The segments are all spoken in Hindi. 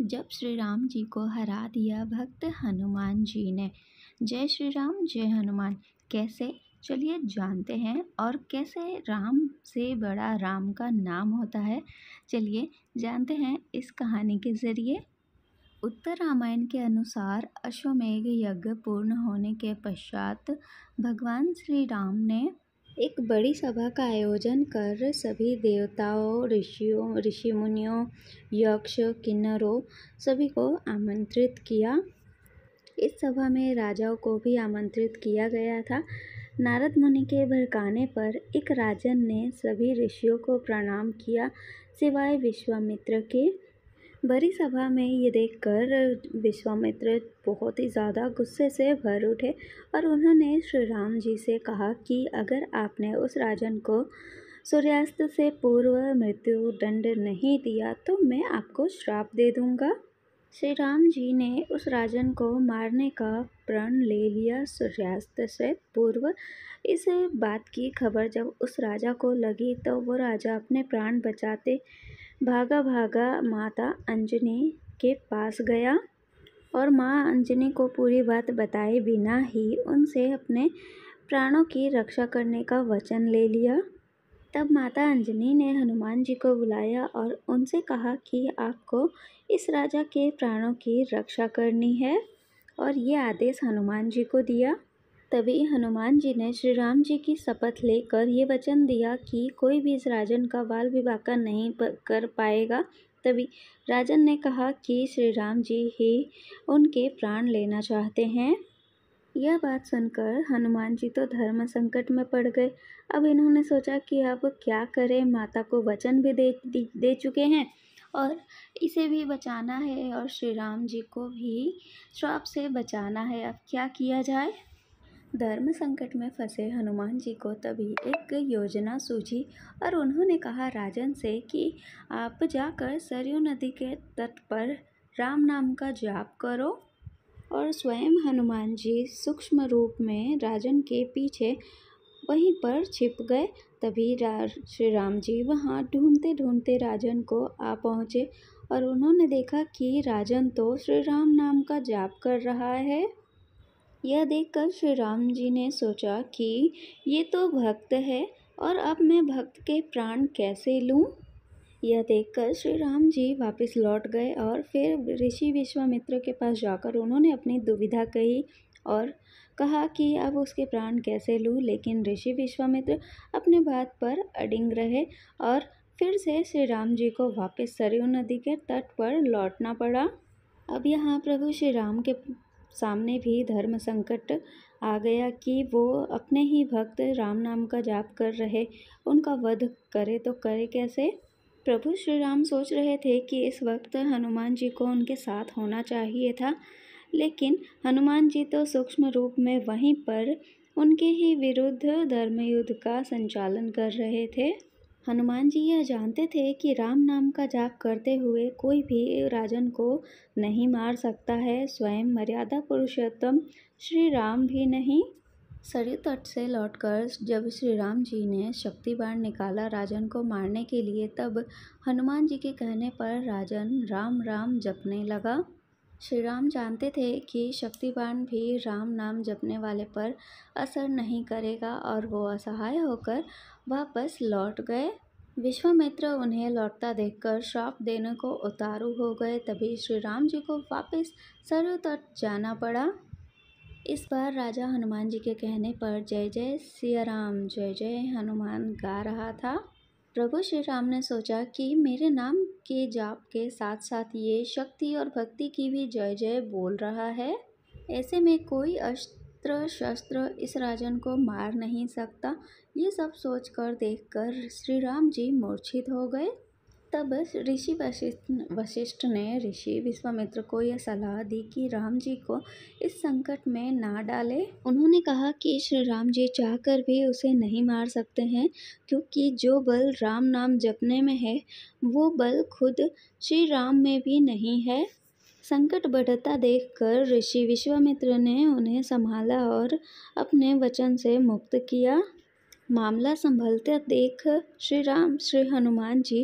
जब श्री राम जी को हरा दिया भक्त हनुमान जी ने जय श्री राम जय हनुमान कैसे चलिए जानते हैं और कैसे राम से बड़ा राम का नाम होता है चलिए जानते हैं इस कहानी के ज़रिए उत्तर रामायण के अनुसार अश्वमेघ यज्ञ पूर्ण होने के पश्चात भगवान श्री राम ने एक बड़ी सभा का आयोजन कर सभी देवताओं ऋषियों ऋषि मुनियों यक्ष किन्नरों सभी को आमंत्रित किया इस सभा में राजाओं को भी आमंत्रित किया गया था नारद मुनि के भड़काने पर एक राजन ने सभी ऋषियों को प्रणाम किया सिवाय विश्वामित्र के बड़ी सभा में ये देखकर विश्वामित्र बहुत ही ज़्यादा गुस्से से भर उठे और उन्होंने श्री राम जी से कहा कि अगर आपने उस राजन को सूर्यास्त से पूर्व मृत्यु दंड नहीं दिया तो मैं आपको श्राप दे दूंगा श्री राम जी ने उस राजन को मारने का प्रण ले लिया सूर्यास्त से पूर्व इस बात की खबर जब उस राजा को लगी तो वो राजा अपने प्राण बचाते भागा भागा माता अंजनी के पास गया और माँ अंजनी को पूरी बात बताए बिना ही उनसे अपने प्राणों की रक्षा करने का वचन ले लिया तब माता अंजनी ने हनुमान जी को बुलाया और उनसे कहा कि आपको इस राजा के प्राणों की रक्षा करनी है और ये आदेश हनुमान जी को दिया तभी हनुमान जी ने श्री राम जी की शपथ लेकर ये वचन दिया कि कोई भी इस राजन का बाल विवाह नहीं कर पाएगा तभी राजन ने कहा कि श्री राम जी ही उनके प्राण लेना चाहते हैं यह बात सुनकर हनुमान जी तो धर्म संकट में पड़ गए अब इन्होंने सोचा कि अब क्या करें माता को वचन भी दे दे चुके हैं और इसे भी बचाना है और श्री राम जी को भी श्राप से बचाना है अब क्या किया जाए धर्म संकट में फंसे हनुमान जी को तभी एक योजना सूझी और उन्होंने कहा राजन से कि आप जाकर सरयू नदी के तट पर राम नाम का जाप करो और स्वयं हनुमान जी सूक्ष्म रूप में राजन के पीछे वहीं पर छिप गए तभी रा, श्री राम जी वहाँ ढूंढते ढूंढते राजन को आ पहुँचे और उन्होंने देखा कि राजन तो श्री राम नाम का जाप कर रहा है यह देखकर श्री राम जी ने सोचा कि ये तो भक्त है और अब मैं भक्त के प्राण कैसे लूँ यह देखकर श्री राम जी वापस लौट गए और फिर ऋषि विश्वामित्र के पास जाकर उन्होंने अपनी दुविधा कही और कहा कि अब उसके प्राण कैसे लूँ लेकिन ऋषि विश्वामित्र अपने बात पर अडिंग रहे और फिर से श्री राम जी को वापस सरयू नदी के तट पर लौटना पड़ा अब यहाँ प्रभु श्री राम के सामने भी धर्म संकट आ गया कि वो अपने ही भक्त राम नाम का जाप कर रहे उनका वध करे तो करे कैसे प्रभु श्री राम सोच रहे थे कि इस वक्त हनुमान जी को उनके साथ होना चाहिए था लेकिन हनुमान जी तो सूक्ष्म रूप में वहीं पर उनके ही विरुद्ध धर्मयुद्ध का संचालन कर रहे थे हनुमान जी यह जानते थे कि राम नाम का जाप करते हुए कोई भी राजन को नहीं मार सकता है स्वयं मर्यादा पुरुषोत्तम श्री राम भी नहीं सरयू तट से लौटकर जब श्री राम जी ने शक्ति बाण निकाला राजन को मारने के लिए तब हनुमान जी के कहने पर राजन राम राम जपने लगा श्री राम जानते थे कि शक्तिवान भी राम नाम जपने वाले पर असर नहीं करेगा और वो असहाय होकर वापस लौट गए विश्वामित्र उन्हें लौटता देखकर श्राप देने को उतारू हो गए तभी श्री राम जी को वापस सर्व तट जाना पड़ा इस बार राजा हनुमान जी के कहने पर जय जय सिया राम जय जय हनुमान गा रहा था प्रभु श्री राम ने सोचा कि मेरे नाम के जाप के साथ साथ ये शक्ति और भक्ति की भी जय जय बोल रहा है ऐसे में कोई अस्त्र शस्त्र इस राजन को मार नहीं सकता ये सब सोचकर देखकर श्री राम जी मूर्छित हो गए तब ऋषि वशिष्ठ वशिष्ठ ने ऋषि विश्वामित्र को यह सलाह दी कि राम जी को इस संकट में ना डाले उन्होंने कहा कि श्री राम जी चाहकर भी उसे नहीं मार सकते हैं क्योंकि जो बल राम नाम जपने में है वो बल खुद श्री राम में भी नहीं है संकट बढ़ता देखकर ऋषि विश्वामित्र ने उन्हें संभाला और अपने वचन से मुक्त किया मामला संभलते देख श्री राम श्री हनुमान जी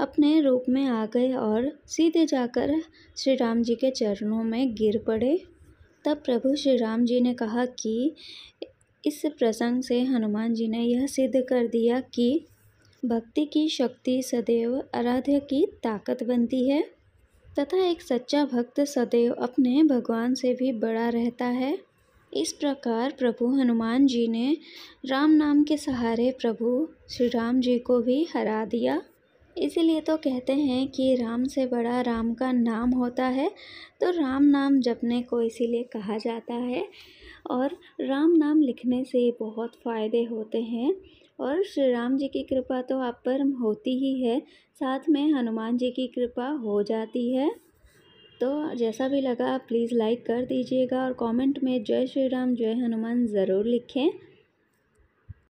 अपने रूप में आ गए और सीधे जाकर श्री राम जी के चरणों में गिर पड़े तब प्रभु श्री राम जी ने कहा कि इस प्रसंग से हनुमान जी ने यह सिद्ध कर दिया कि भक्ति की शक्ति सदैव आराध्य की ताकत बनती है तथा एक सच्चा भक्त सदैव अपने भगवान से भी बड़ा रहता है इस प्रकार प्रभु हनुमान जी ने राम नाम के सहारे प्रभु श्री राम जी को भी हरा दिया इसीलिए तो कहते हैं कि राम से बड़ा राम का नाम होता है तो राम नाम जपने को इसीलिए कहा जाता है और राम नाम लिखने से बहुत फ़ायदे होते हैं और श्री राम जी की कृपा तो आप पर होती ही है साथ में हनुमान जी की कृपा हो जाती है तो जैसा भी लगा प्लीज़ लाइक कर दीजिएगा और कमेंट में जय श्री राम जय हनुमान ज़रूर लिखें